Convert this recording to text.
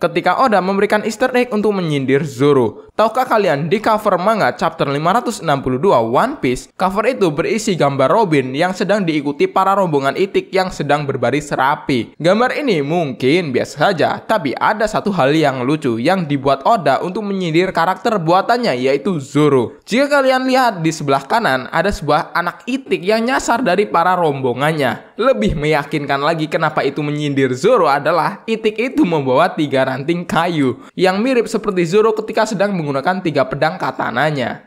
ketika Oda memberikan easter egg untuk menyindir Zoro. Tahukah kalian di cover manga chapter 562 One Piece, cover itu berisi gambar Robin yang sedang diikuti para rombongan itik yang sedang berbaris rapi. Gambar ini mungkin biasa saja, tapi ada satu hal yang lucu yang dibuat Oda untuk menyindir karakter buatannya yaitu Zoro. Jika kalian lihat di sebelah kanan ada sebuah anak itik yang nyasar dari para rombongannya. Lebih meyakinkan lagi kenapa itu menyindir Zoro adalah itik itu membawa tiga ranting kayu yang mirip seperti Zoro ketika sedang menggunakan tiga pedang katananya.